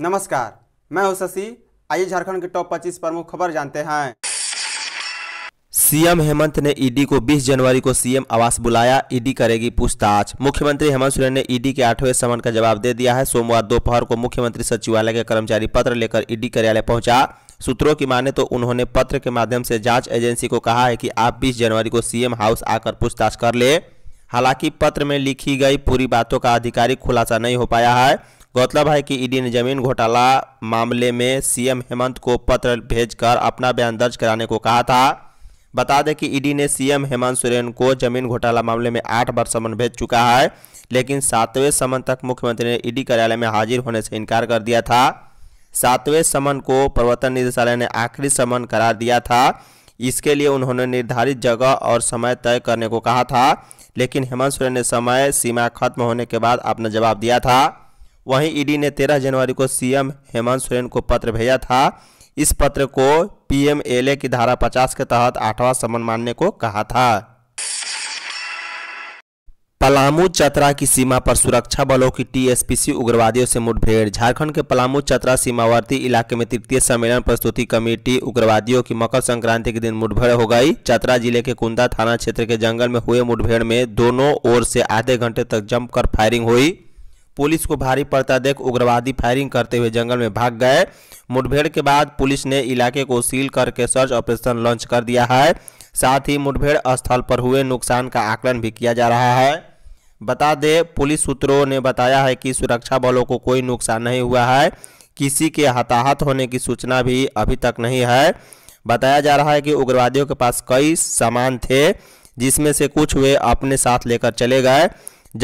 नमस्कार मैं हूं शशि आइए झारखंड के टॉप 25 प्रमुख खबर जानते हैं सीएम हेमंत ने ईडी को 20 जनवरी को सीएम आवास बुलाया ईडी करेगी पूछताछ मुख्यमंत्री हेमंत सोरेन ने ईडी के आठवें समन का जवाब दे दिया है सोमवार दोपहर को मुख्यमंत्री सचिवालय के कर्मचारी पत्र लेकर ईडी कार्यालय पहुंचा सूत्रों की माने तो उन्होंने पत्र के माध्यम से जांच एजेंसी को कहा है कि आप 20 जनवरी को सीएम हाउस आकर पूछताछ कर ले हालांकि पत्र में लिखी गई पूरी बातों का आधिकारिक खुलासा नहीं हो पाया है गौरतलब है कि ईडी ने जमीन घोटाला मामले में सीएम हेमंत को पत्र भेजकर अपना बयान दर्ज कराने को कहा था बता दें कि ईडी ने सीएम हेमंत सोरेन को जमीन घोटाला मामले में आठ बार समन भेज चुका है लेकिन सातवें समन तक मुख्यमंत्री ने ईडी कार्यालय में हाजिर होने से इनकार कर दिया था सातवें समन को प्रवर्तन निदेशालय ने आखिरी समन करार दिया था इसके लिए उन्होंने निर्धारित जगह और समय तय करने को कहा था लेकिन हेमंत सोरेन ने समय सीमा खत्म होने के बाद अपना जवाब दिया था वहीं ईडी ने 13 जनवरी को सीएम हेमंत सोरेन को पत्र भेजा था इस पत्र को पीएमएलए की धारा 50 के तहत आठवां समन मानने को कहा था पलामू चतरा की सीमा पर सुरक्षा बलों की टीएसपीसी उग्रवादियों से मुठभेड़ झारखंड के पलामू चतरा सीमावर्ती इलाके में तृतीय सम्मेलन प्रस्तुति कमेटी उग्रवादियों की मकर संक्रांति के दिन मुठभेड़ हो गई चतरा जिले के कुंदा थाना क्षेत्र के जंगल में हुए मुठभेड़ में दोनों ओर से आधे घंटे तक जमकर फायरिंग हुई पुलिस को भारी पड़ता देख उग्रवादी फायरिंग करते हुए जंगल में भाग गए मुठभेड़ के बाद पुलिस ने इलाके को सील करके सर्च ऑपरेशन लॉन्च कर दिया है साथ ही मुठभेड़ स्थल पर हुए नुकसान का आकलन भी किया जा रहा है बता दें पुलिस सूत्रों ने बताया है कि सुरक्षा बलों को कोई नुकसान नहीं हुआ है किसी के हताहत होने की सूचना भी अभी तक नहीं है बताया जा रहा है कि उग्रवादियों के पास कई सामान थे जिसमें से कुछ वे अपने साथ लेकर चले गए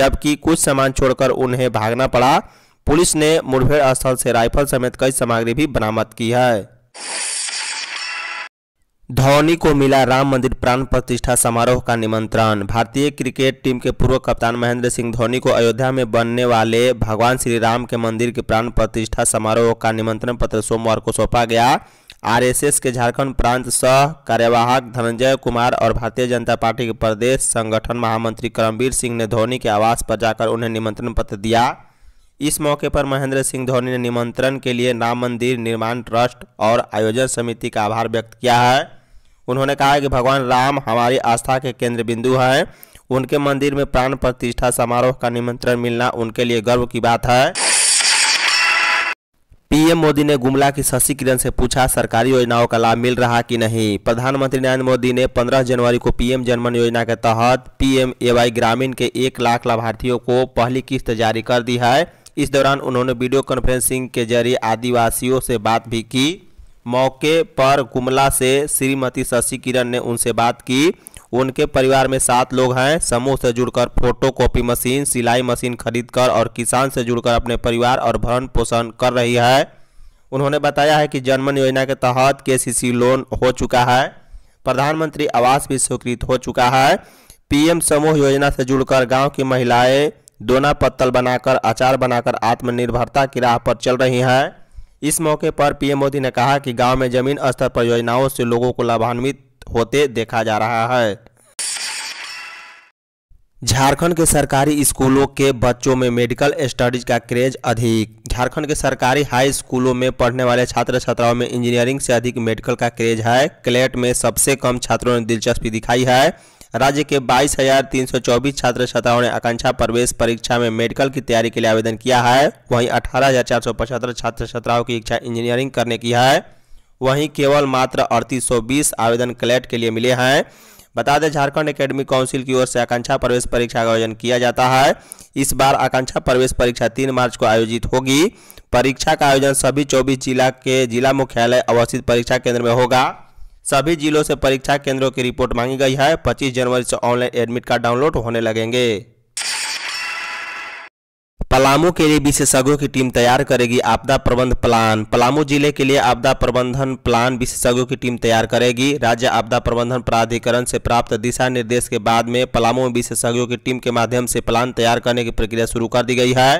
जबकि कुछ सामान छोड़कर उन्हें भागना पड़ा पुलिस ने मुठभेड़ स्थल से राइफल समेत कई सामग्री भी बरामद की है धोनी को मिला राम मंदिर प्राण प्रतिष्ठा समारोह का निमंत्रण भारतीय क्रिकेट टीम के पूर्व कप्तान महेंद्र सिंह धोनी को अयोध्या में बनने वाले भगवान श्री राम के मंदिर के प्राण प्रतिष्ठा समारोह का निमंत्रण पत्र सोमवार को सौंपा गया आरएसएस के झारखंड प्रांत सह कार्यवाहक धनंजय कुमार और भारतीय जनता पार्टी के प्रदेश संगठन महामंत्री करमवीर सिंह ने धोनी के आवास पर जाकर उन्हें निमंत्रण पत्र दिया इस मौके पर महेंद्र सिंह धोनी ने निमंत्रण के लिए राम मंदिर निर्माण ट्रस्ट और आयोजन समिति का आभार व्यक्त किया है उन्होंने कहा कि भगवान राम हमारी आस्था के केंद्र बिंदु हैं उनके मंदिर में प्राण प्रतिष्ठा समारोह का निमंत्रण मिलना उनके लिए गर्व की बात है पीएम मोदी ने गुमला की शशि किरण से पूछा सरकारी योजनाओं का लाभ मिल रहा कि नहीं प्रधानमंत्री नरेंद्र मोदी ने 15 जनवरी को पीएम जनमन योजना के तहत पीएम एवाई ग्रामीण के एक लाख लाभार्थियों को पहली किस्त जारी कर दी है इस दौरान उन्होंने वीडियो कॉन्फ्रेंसिंग के जरिए आदिवासियों से बात भी की मौके पर गुमला से श्रीमती शशि किरण ने उनसे बात की उनके परिवार में सात लोग हैं समूह से जुड़कर फोटो कॉपी मशीन सिलाई मशीन खरीदकर और किसान से जुड़कर अपने परिवार और भरण पोषण कर रही है उन्होंने बताया है कि जनमन योजना के तहत के लोन हो चुका है प्रधानमंत्री आवास भी स्वीकृत हो चुका है पीएम समूह योजना से जुड़कर गांव की महिलाएं दोना पत्तल बनाकर अचार बनाकर आत्मनिर्भरता की राह पर चल रही हैं इस मौके पर पीएम मोदी ने कहा कि गांव में जमीन स्तर पर योजनाओं से लोगों को लाभान्वित होते देखा जा रहा है झारखंड के सरकारी स्कूलों के बच्चों में मेडिकल स्टडीज का क्रेज अधिक झारखंड के सरकारी हाई स्कूलों में पढ़ने वाले छात्र छात्राओं में इंजीनियरिंग से अधिक मेडिकल का क्रेज है क्लेट में सबसे कम छात्रों ने दिलचस्पी दिखाई है राज्य के बाईस छात्र छात्राओं ने आकांक्षा प्रवेश परीक्षा में मेडिकल की तैयारी के लिए आवेदन किया है वहीं अठारह छात्र छात्राओं की इच्छा इंजीनियरिंग करने की है वहीं केवल मात्र अड़तीस आवेदन क्लेट के लिए मिले हैं बता दें झारखंड एकेडमी काउंसिल की ओर से आकांक्षा प्रवेश परीक्षा का आयोजन किया जाता है इस बार आकांक्षा प्रवेश परीक्षा तीन मार्च को आयोजित होगी परीक्षा का आयोजन सभी चौबीस जिला के जिला मुख्यालय अवस्थित परीक्षा केंद्र में होगा सभी जिलों से परीक्षा केंद्रों की रिपोर्ट मांगी गई है पच्चीस जनवरी से ऑनलाइन एडमिट कार्ड डाउनलोड होने लगेंगे पलामू के लिए विशेषज्ञों की टीम तैयार करेगी आपदा प्रबंध प्लान पलामू जिले के लिए आपदा प्रबंधन प्लान विशेषज्ञों की टीम तैयार करेगी राज्य आपदा प्रबंधन प्राधिकरण से प्राप्त दिशा निर्देश के बाद में पलामू में विशेषज्ञों की टीम के माध्यम से प्लान तैयार करने की प्रक्रिया शुरू कर दी गई है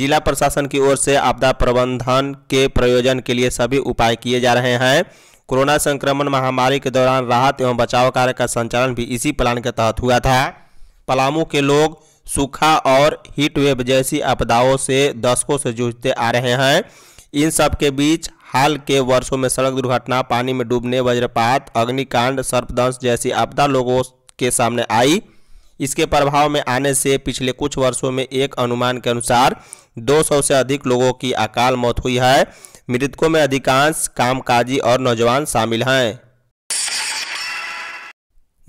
जिला प्रशासन की ओर से आपदा प्रबंधन के प्रयोजन के लिए सभी उपाय किए जा रहे हैं कोरोना संक्रमण महामारी के दौरान राहत एवं बचाव कार्य का संचालन भी इसी प्लान के तहत हुआ था पलामू के लोग सूखा और हीट वेव जैसी आपदाओं से दशकों से जूझते आ रहे हैं इन सब के बीच हाल के वर्षों में सड़क दुर्घटना पानी में डूबने वज्रपात अग्निकांड सर्पदंश जैसी आपदा लोगों के सामने आई इसके प्रभाव में आने से पिछले कुछ वर्षों में एक अनुमान के अनुसार 200 से अधिक लोगों की अकाल मौत हुई है मृतकों में अधिकांश कामकाजी और नौजवान शामिल हैं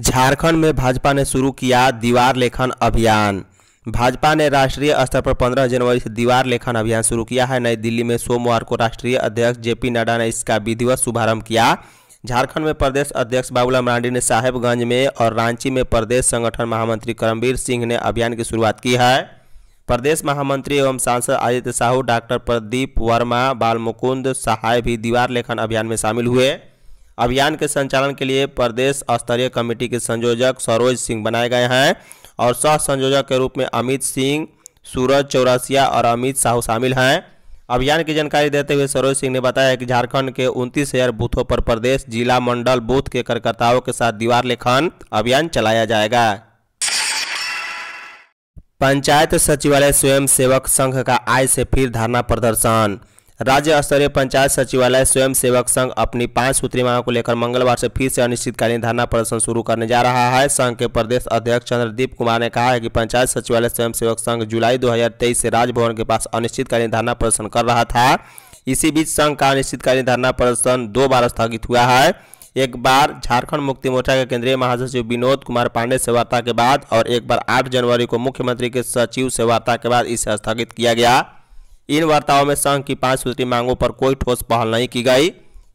झारखंड में भाजपा ने शुरू किया दीवार लेखन अभियान भाजपा ने राष्ट्रीय स्तर पर 15 जनवरी से दीवार लेखन अभियान शुरू किया है नई दिल्ली में सोमवार को राष्ट्रीय अध्यक्ष जेपी नड्डा ने इसका विधिवत शुभारंभ किया झारखंड में प्रदेश अध्यक्ष बाबूलाल मरांडी ने साहेबगंज में और रांची में प्रदेश संगठन महामंत्री करमवीर सिंह ने अभियान की शुरुआत की है प्रदेश महामंत्री एवं सांसद आदित्य साहू डॉक्टर प्रदीप वर्मा बालमुकुंद सहाय भी दीवार लेखन अभियान में शामिल हुए अभियान के संचालन के लिए प्रदेश स्तरीय कमेटी के संयोजक सरोज सिंह बनाए गए हैं और सह संयोजक के रूप में अमित सिंह सूरज चौरसिया और अमित साहू शामिल हैं अभियान की जानकारी देते हुए सरोज सिंह ने बताया कि झारखंड के उनतीस हजार बूथों पर प्रदेश जिला मंडल बूथ के कार्यकर्ताओं के साथ दीवार लेखन अभियान चलाया जाएगा पंचायत सचिवालय स्वयं सेवक संघ का आय से फिर धरना प्रदर्शन राज्य स्तरीय पंचायत सचिवालय स्वयं सेवक संघ अपनी पांच सूत्री मांगों को लेकर मंगलवार से फिर से अनिश्चितकालीन धरना प्रदर्शन शुरू करने जा रहा है संघ के प्रदेश अध्यक्ष चंद्रदीप कुमार ने कहा है कि पंचायत सचिवालय स्वयं सेवक संघ जुलाई 2023 से राजभवन के पास अनिश्चितकालीन धरना प्रदर्शन कर रहा था इसी बीच संघ का अनिश्चितकालीन धरना प्रदर्शन दो बार स्थगित हुआ है एक बार झारखंड मुक्ति मोर्चा के केंद्रीय महासचिव विनोद कुमार पांडे से वार्ता के बाद और एक बार 8 जनवरी को मुख्यमंत्री के सचिव से वार्ता के बाद इसे स्थगित किया गया इन वार्ताओं में संघ की पांच सूत्री मांगों पर कोई ठोस पहल नहीं की गई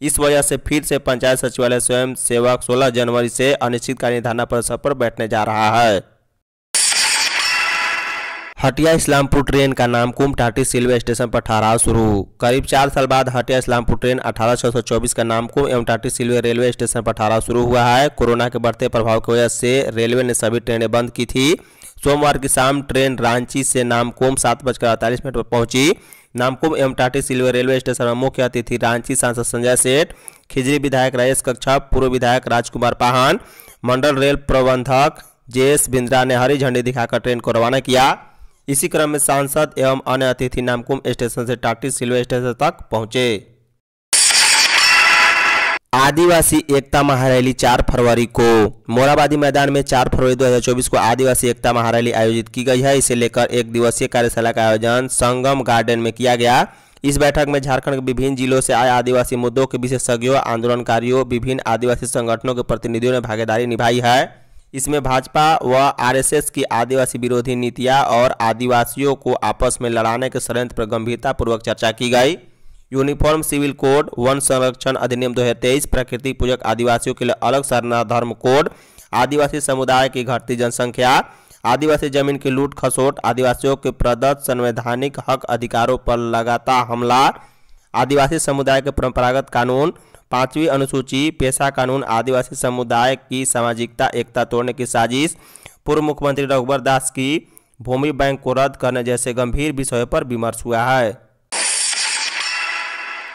इस वजह से फिर से पंचायत सचिवालय स्वयं सेवक सोलह जनवरी से अनिश्चितकालीन धरना परिसर पर बैठने जा रहा है हटिया इस्लामपुर ट्रेन का नाम टाटी रेलवे स्टेशन पर ठहराव शुरू करीब चार साल बाद हटिया इस्लामपुर ट्रेन अठारह का नाम कुम एवं टाटिस रेलवे रेलवे स्टेशन पर ठहराव शुरू हुआ है कोरोना के बढ़ते प्रभाव की वजह से रेलवे ने सभी ट्रेनें बंद की थी सोमवार की शाम ट्रेन रांची से नामकुम सात बजकर अड़तालीस मिनट पर पहुंची नामकुम एवं टाटी सिल्वर रेलवे स्टेशन में मुख्य अतिथि रांची सांसद संजय सेठ खिजरी विधायक राजेश कक्षा पूर्व विधायक राजकुमार पाहन मंडल रेल प्रबंधक जेएस एस बिंद्रा ने हरी झंडी दिखाकर ट्रेन को रवाना किया इसी क्रम में सांसद एवं अन्य अतिथि नामकुम स्टेशन से टाटी सिल्वे स्टेशन तक पहुंचे आदिवासी एकता महारैली 4 फरवरी को मोराबादी मैदान में 4 फरवरी 2024 को आदिवासी एकता महारैली आयोजित की गई है इसे लेकर एक दिवसीय कार्यशाला का आयोजन संगम गार्डन में किया गया इस बैठक में झारखंड के विभिन्न जिलों से आए आदिवासी मुद्दों के विशेषज्ञों आंदोलनकारियों विभिन्न आदिवासी संगठनों के प्रतिनिधियों ने भागीदारी निभाई है इसमें भाजपा व आरएसएस की आदिवासी विरोधी नीतियां और आदिवासियों को आपस में लड़ाने के षडयंत्र पर गंभीरतापूर्वक चर्चा की गई यूनिफॉर्म सिविल कोड वन संरक्षण अधिनियम 2023 प्रकृति पूजक आदिवासियों के लिए अलग सरना धर्म कोड आदिवासी समुदाय की घटती जनसंख्या आदिवासी जमीन की लूट खसोट आदिवासियों के प्रदत्त संवैधानिक हक अधिकारों पर लगातार हमला आदिवासी समुदाय के परंपरागत कानून पांचवी अनुसूची पेशा कानून आदिवासी समुदाय की सामाजिकता एकता तोड़ने की साजिश पूर्व मुख्यमंत्री रघुवर दास की भूमि बैंक को रद्द करने जैसे गंभीर विषयों पर विमर्श हुआ है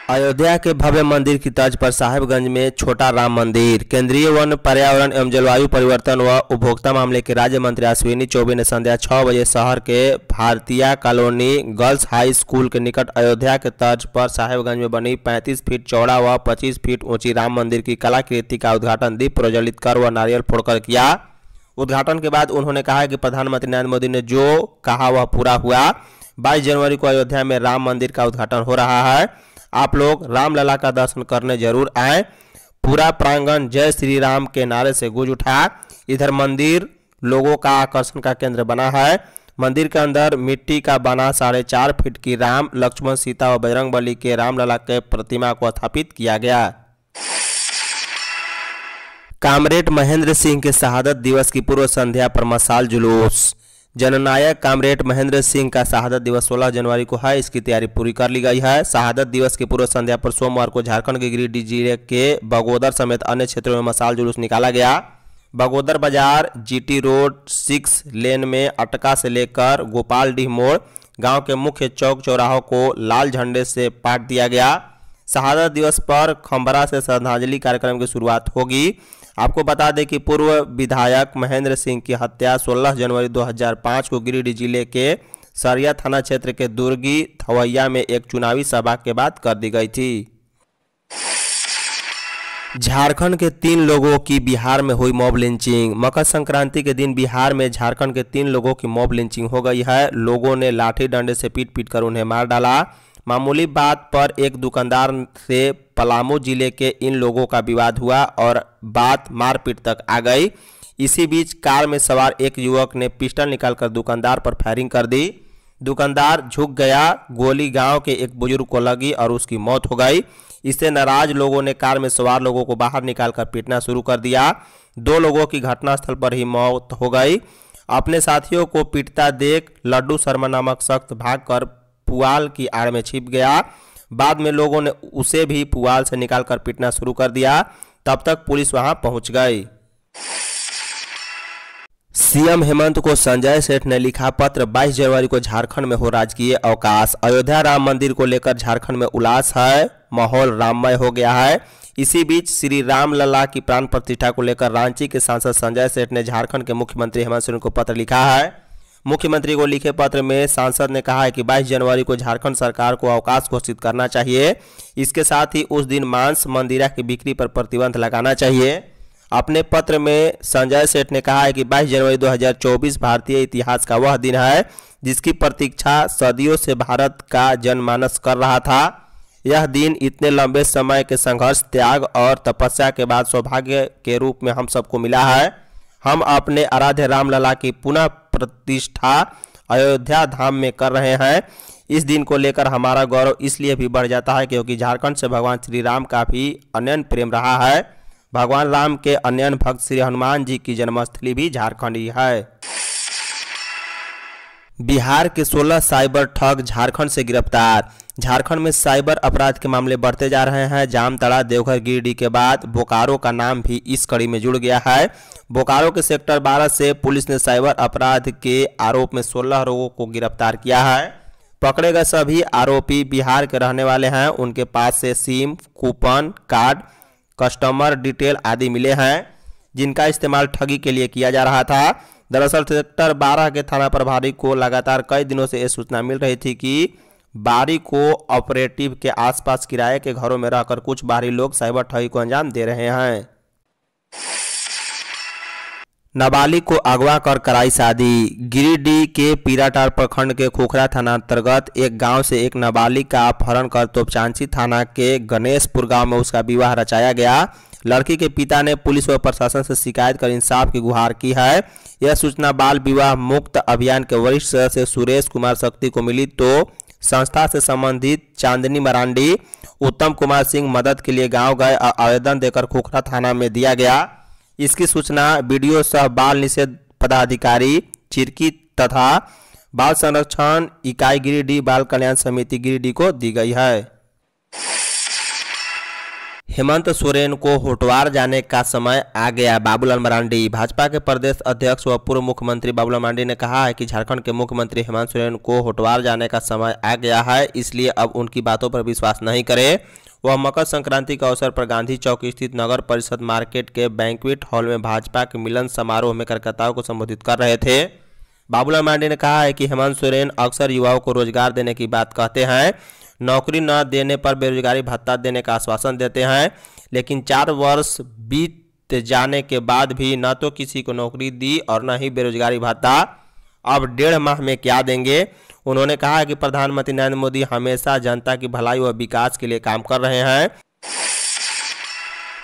अयोध्या के भव्य मंदिर की तर्ज पर साहेबगंज में छोटा राम मंदिर केंद्रीय वन पर्यावरण एवं जलवायु परिवर्तन व उपभोक्ता मामले के राज्य मंत्री अश्विनी चौबे ने संध्या छह बजे शहर के भारतीय कॉलोनी गर्ल्स हाई स्कूल के निकट अयोध्या के तर्ज पर साहेबगंज में बनी 35 फीट चौड़ा व 25 फीट ऊंची राम मंदिर की कलाकृति का उद्घाटन दीप प्रज्वलित कर व नारियल फोड़कर किया उद्घाटन के बाद उन्होंने कहा कि प्रधानमंत्री नरेंद्र मोदी ने जो कहा वह पूरा हुआ बाईस जनवरी को अयोध्या में राम मंदिर का उद्घाटन हो रहा है आप लोग रामलला का दर्शन करने जरूर आए पूरा प्रांगण जय श्री राम के नारे से गुज उठा इधर मंदिर लोगों का आकर्षण का केंद्र बना है मंदिर के अंदर मिट्टी का बना साढ़े चार फीट की राम लक्ष्मण सीता और बजरंग बली के रामलला के प्रतिमा को स्थापित किया गया कामरेड महेंद्र सिंह के शहादत दिवस की पूर्व संध्या पर मसाल जुलूस जननायक कामरेड महेंद्र सिंह का शहादत दिवस 16 जनवरी को है इसकी तैयारी पूरी कर ली गई है शहादत दिवस की पूर्व संध्या पर सोमवार को झारखंड के गिरिडीह जिले के बगोदर समेत अन्य क्षेत्रों में मसाल जुलूस निकाला गया बगोदर बाजार जीटी रोड सिक्स लेन में अटका से लेकर गोपालडीह मोड़ गांव के मुख्य चौक चौराहों को लाल झंडे से पाट दिया गया शहादत दिवस पर खम्बरा से श्रद्धांजलि कार्यक्रम की शुरुआत होगी आपको बता दें कि पूर्व विधायक महेंद्र सिंह की हत्या 16 जनवरी 2005 को गिरिडीह जिले के सरिया थाना क्षेत्र के दुर्गी थवैया में एक चुनावी सभा के बाद कर दी गई थी झारखंड के तीन लोगों की बिहार में हुई मॉब लिंचिंग मकर संक्रांति के दिन बिहार में झारखंड के तीन लोगों की मॉब लिंचिंग हो गई है लोगों ने लाठी डंडे से पीट पीट कर उन्हें मार डाला मामूली बात पर एक दुकानदार से पलामू जिले के इन लोगों का विवाद हुआ और बात मारपीट तक आ गई इसी बीच कार में सवार एक युवक ने पिस्टल निकालकर दुकानदार पर फायरिंग कर दी दुकानदार झुक गया गोली गांव के एक बुजुर्ग को लगी और उसकी मौत हो गई इससे नाराज लोगों ने कार में सवार लोगों को बाहर निकालकर पीटना शुरू कर दिया दो लोगों की घटनास्थल पर ही मौत हो गई अपने साथियों को पीटता देख लड्डू शर्मा नामक शख्स भागकर पुआल की आड़ में छिप गया बाद में लोगों ने उसे भी पुआल से निकालकर पीटना शुरू कर दिया तब तक पुलिस वहां पहुंच गई सीएम हेमंत को संजय सेठ ने लिखा पत्र 22 जनवरी को झारखंड में हो राजकीय अवकाश अयोध्या राम मंदिर को लेकर झारखंड में उल्लास है माहौल राममय हो गया है इसी बीच श्री राम लला की प्राण प्रतिष्ठा को लेकर रांची के सांसद संजय सेठ ने झारखंड के मुख्यमंत्री हेमंत सोरेन को पत्र लिखा है मुख्यमंत्री को लिखे पत्र में सांसद ने कहा है कि 22 जनवरी को झारखंड सरकार को अवकाश घोषित करना चाहिए इसके साथ ही उस दिन मांस मंदिरा की बिक्री पर प्रतिबंध लगाना चाहिए अपने पत्र में संजय सेठ ने कहा है कि 22 जनवरी 2024 भारतीय इतिहास का वह दिन है जिसकी प्रतीक्षा सदियों से भारत का जनमानस कर रहा था यह दिन इतने लंबे समय के संघर्ष त्याग और तपस्या के बाद सौभाग्य के रूप में हम सबको मिला है हम अपने आराध्य रामलला की पुनः प्रतिष्ठा अयोध्या धाम में कर रहे हैं इस दिन को लेकर हमारा गौरव इसलिए भी बढ़ जाता है क्योंकि झारखंड से भगवान श्री राम का भी अन्यन प्रेम रहा है भगवान राम के अन्यन भक्त श्री हनुमान जी की जन्मस्थली भी झारखंड ही है बिहार के 16 साइबर ठग झारखंड से गिरफ्तार झारखंड में साइबर अपराध के मामले बढ़ते जा रहे हैं जामतड़ा देवघर गिरडी के बाद बोकारो का नाम भी इस कड़ी में जुड़ गया है बोकारो के सेक्टर 12 से पुलिस ने साइबर अपराध के आरोप में 16 लोगों को गिरफ्तार किया है पकड़े गए सभी आरोपी बिहार के रहने वाले हैं उनके पास से SIM coupon card customer detail आदि मिले हैं जिनका इस्तेमाल ठगी के लिए किया जा रहा था दरअसल सेक्टर 12 के थाना प्रभारी को लगातार कई दिनों से यह सूचना मिल रही थी कि बारी को ऑपरेटिव के आसपास किराए के घरों में रहकर कुछ बाहरी लोग साइबर ठगी को अंजाम दे रहे हैं नाबालिग को अगवा कर कराई शादी गिरिडीह के पीराटार प्रखंड के खोखरा थाना अंतर्गत एक गांव से एक नाबालिग का अपहरण कर तोपचांची थाना के गणेशपुर गांव में उसका विवाह रचाया गया लड़की के पिता ने पुलिस व प्रशासन से शिकायत कर इंसाफ की गुहार की है यह सूचना बाल विवाह मुक्त अभियान के वरिष्ठ सदस्य सुरेश कुमार शक्ति को मिली तो संस्था से संबंधित चांदनी मरांडी उत्तम कुमार सिंह मदद के लिए गांव गए और आवेदन देकर खोखरा थाना में दिया गया इसकी सूचना वीडियो सह बाल निषेध पदाधिकारी चिरकी तथा बाल संरक्षण इकाई गिरिडीह बाल कल्याण समिति गिरिडीह को दी गई है हेमंत सोरेन को होटवार जाने का समय आ गया बाबूलाल मरांडी भाजपा के प्रदेश अध्यक्ष व पूर्व मुख्यमंत्री बाबूलाल मरांडी ने कहा है कि झारखंड के मुख्यमंत्री हेमंत सोरेन को होटवार जाने का समय आ गया है इसलिए अब उनकी बातों पर विश्वास नहीं करें वह मकर संक्रांति के अवसर पर गांधी चौक स्थित नगर परिषद मार्केट के बैंकवेट हॉल में भाजपा के मिलन समारोह में कार्यकर्ताओं को संबोधित कर रहे थे बाबूलाल मांडी ने कहा है कि हेमंत सोरेन अक्सर युवाओं को रोजगार देने की बात कहते हैं नौकरी न देने पर बेरोजगारी भत्ता देने का आश्वासन देते हैं लेकिन चार वर्ष बीत जाने के बाद भी न तो किसी को नौकरी दी और न ही बेरोजगारी भत्ता अब डेढ़ माह में क्या देंगे उन्होंने कहा कि प्रधानमंत्री नरेंद्र मोदी हमेशा जनता की भलाई व विकास के लिए काम कर रहे हैं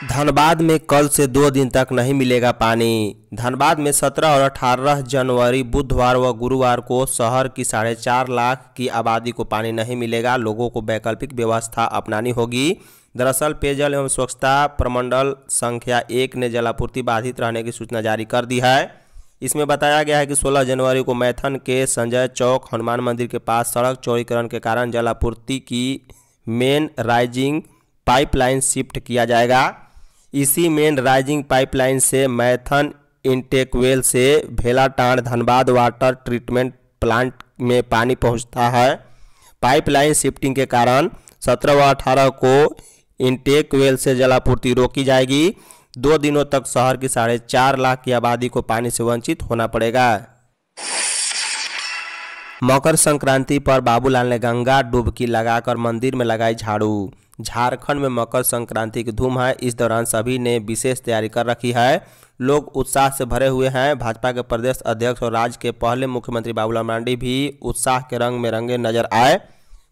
धनबाद में कल से दो दिन तक नहीं मिलेगा पानी धनबाद में 17 और 18 जनवरी बुधवार व गुरुवार को शहर की साढ़े चार लाख की आबादी को पानी नहीं मिलेगा लोगों को वैकल्पिक व्यवस्था अपनानी होगी दरअसल पेयजल एवं स्वच्छता प्रमंडल संख्या एक ने जलापूर्ति बाधित रहने की सूचना जारी कर दी है इसमें बताया गया है कि 16 जनवरी को मैथन के संजय चौक हनुमान मंदिर के पास सड़क चौड़ीकरण के कारण जलापूर्ति की मेन राइजिंग पाइपलाइन शिफ्ट किया जाएगा इसी मेन राइजिंग पाइपलाइन से मैथन इंटेकवेल से Bhelatand Dhanbad water treatment plant में पानी पहुंचता है पाइपलाइन शिफ्टिंग के कारण सत्रह व अठारह को इंटेकवेल से जलापूर्ति रोकी जाएगी दो दिनों तक शहर की साढ़े चार लाख की आबादी को पानी से वंचित होना पड़ेगा मकर संक्रांति पर बाबूलाल ने गंगा डुबकी लगाकर मंदिर में लगाई झाड़ू झारखंड में मकर संक्रांति की धूम है इस दौरान सभी ने विशेष तैयारी कर रखी है लोग उत्साह से भरे हुए हैं भाजपा के प्रदेश अध्यक्ष और राज्य के पहले मुख्यमंत्री बाबूलाल मांडी भी उत्साह के रंग में रंगे नजर आए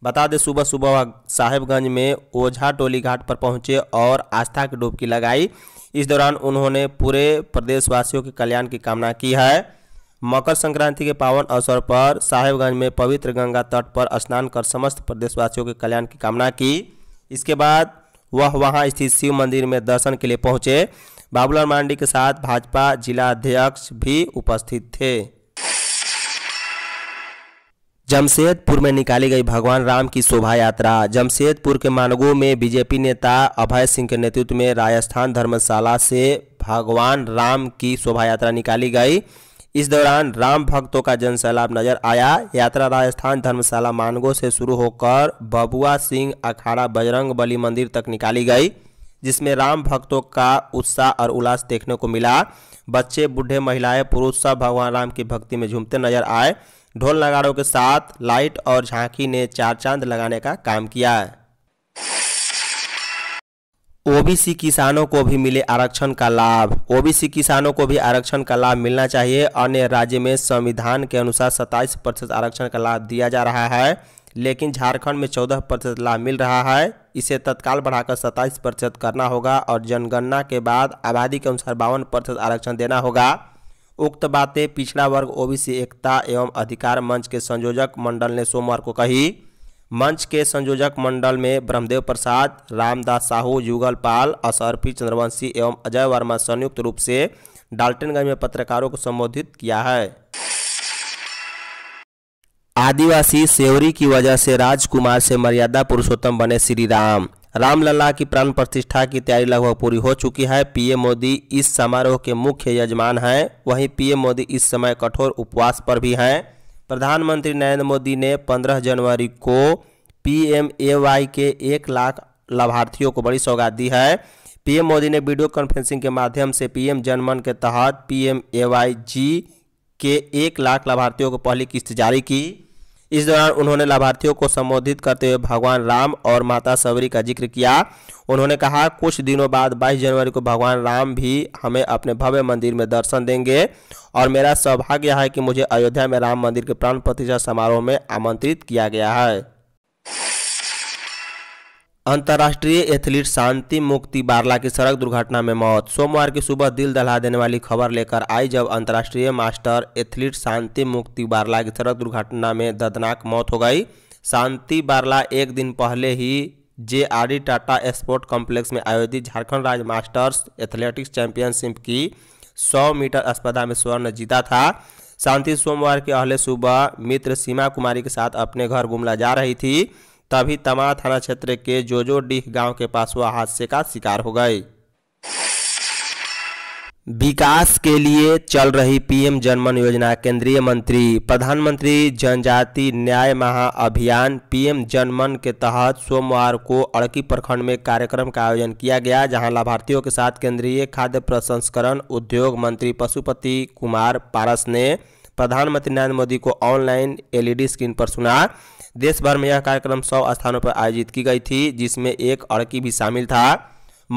बता दें सुबह सुबह साहेबगंज में ओझा टोली घाट पर पहुंचे और आस्था की डुबकी लगाई इस दौरान उन्होंने पूरे प्रदेशवासियों के कल्याण की कामना की है मकर संक्रांति के पावन अवसर पर साहेबगंज में पवित्र गंगा तट पर स्नान कर समस्त प्रदेशवासियों के कल्याण की कामना की इसके बाद वह वहां स्थित शिव मंदिर में दर्शन के लिए पहुंचे बाबूलाल मांडी के साथ भाजपा जिला अध्यक्ष भी उपस्थित थे जमशेदपुर में निकाली गई भगवान राम की शोभा यात्रा जमशेदपुर के मानगो में बीजेपी नेता अभय सिंह के नेतृत्व में राजस्थान धर्मशाला से भगवान राम की शोभा यात्रा निकाली गई इस दौरान राम भक्तों का जनसैलाब नजर आया यात्रा राजस्थान धर्मशाला मानगो से शुरू होकर बबुआ सिंह अखाड़ा बजरंग बली मंदिर तक निकाली गई जिसमें राम भक्तों का उत्साह और उल्लास देखने को मिला बच्चे बूढ़े महिलाएं पुरुष सब भगवान राम की भक्ति में झूमते नजर आए ढोल नगाड़ों के साथ लाइट और झांकी ने चार चांद लगाने का काम किया है ओबीसी किसानों को भी मिले आरक्षण का लाभ ओबीसी किसानों को भी आरक्षण का लाभ मिलना चाहिए अन्य राज्य में संविधान के अनुसार 27 प्रतिशत आरक्षण का लाभ दिया जा रहा है लेकिन झारखंड में 14 प्रतिशत लाभ मिल रहा है इसे तत्काल बढ़ाकर 27 प्रतिशत करना होगा और जनगणना के बाद आबादी के अनुसार बावन प्रतिशत आरक्षण देना होगा उक्त बातें पिछड़ा वर्ग ओबीसी एकता एवं अधिकार मंच के संयोजक मंडल ने सोमवार को कही मंच के संयोजक मंडल में ब्रह्मदेव प्रसाद रामदास साहू युगल पाल असरफी चंद्रवंशी एवं अजय वर्मा संयुक्त रूप से डाल्टनगंज में पत्रकारों को संबोधित किया है आदिवासी सेवरी की वजह से राजकुमार से मर्यादा पुरुषोत्तम बने श्री राम रामलला की प्राण प्रतिष्ठा की तैयारी लगभग पूरी हो चुकी है पीएम मोदी इस समारोह के मुख्य यजमान हैं वहीं पीएम मोदी इस समय कठोर उपवास पर भी हैं प्रधानमंत्री नरेंद्र मोदी ने 15 जनवरी को पीएमएवाई के एक लाख लाभार्थियों को बड़ी सौगात दी है पीएम मोदी ने वीडियो कॉन्फ्रेंसिंग के माध्यम से पीएम जनमन के तहत पीएमएवाई जी के एक लाख लाभार्थियों को पहली किस्त जारी की इस दौरान उन्होंने लाभार्थियों को संबोधित करते हुए भगवान राम और माता सबरी का जिक्र किया उन्होंने कहा कुछ दिनों बाद 22 जनवरी को भगवान राम भी हमें अपने भव्य मंदिर में दर्शन देंगे और मेरा सौभाग्य है कि मुझे अयोध्या में राम मंदिर के प्राण प्रतिष्ठा समारोह में आमंत्रित किया गया है अंतर्राष्ट्रीय एथलीट शांति मुक्ति बारला की सड़क दुर्घटना में मौत सोमवार की सुबह दिल दहला देने वाली खबर लेकर आई जब अंतर्राष्ट्रीय मास्टर एथलीट शांति मुक्ति बारला की सड़क दुर्घटना में दर्दनाक मौत हो गई शांति बारला एक दिन पहले ही J R Tata sport complex में आयोजित झारखंड राज्य मास्टर्स एथलेटिक्स चैंपियनशिप की सौ मीटर स्पर्धा में स्वर्ण जीता था शांति सोमवार के अहले सुबह मित्र सीमा कुमारी के साथ अपने घर गुमला जा रही थी तभी तमा थाना क्षेत्र के जोजोडीह गांव के पास वह हादसे का शिकार हो गए विकास के लिए चल रही पीएम जनमन योजना केंद्रीय मंत्री प्रधानमंत्री जनजाति न्याय महाअभियान पीएम जनमन के तहत सोमवार को अड़की प्रखंड में कार्यक्रम का आयोजन किया गया जहां लाभार्थियों के साथ केंद्रीय खाद्य प्रसंस्करण उद्योग मंत्री पशुपति कुमार पारस ने प्रधानमंत्री नरेंद्र मोदी को ऑनलाइन एलईडी स्क्रीन पर सुना देश भर में यह कार्यक्रम सौ स्थानों पर आयोजित की गई थी जिसमें एक अड़की भी शामिल था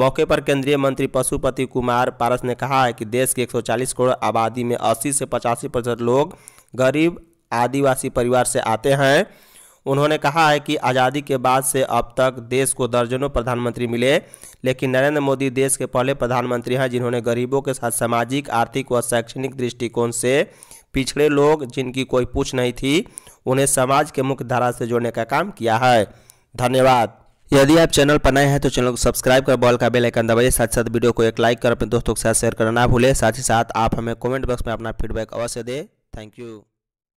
मौके पर केंद्रीय मंत्री पशुपति कुमार पारस ने कहा है कि देश की 140 करोड़ आबादी में 80 से पचासी प्रतिशत लोग गरीब आदिवासी परिवार से आते हैं उन्होंने कहा है कि आज़ादी के बाद से अब तक देश को दर्जनों प्रधानमंत्री मिले लेकिन नरेंद्र मोदी देश के पहले प्रधानमंत्री हैं जिन्होंने गरीबों के साथ सामाजिक आर्थिक व शैक्षणिक दृष्टिकोण से पिछड़े लोग जिनकी कोई पूछ नहीं थी उन्हें समाज के मुख्य धारा से जोड़ने का काम किया है धन्यवाद यदि आप चैनल पर नए हैं तो चैनल को सब्सक्राइब कर बॉल का बेल आइकन दबाइए साथ साथ वीडियो को एक लाइक कर अपने दोस्तों के साथ शेयर करना ना भूलें साथ ही साथ आप हमें कमेंट बॉक्स में अपना फीडबैक अवश्य दें थैंक यू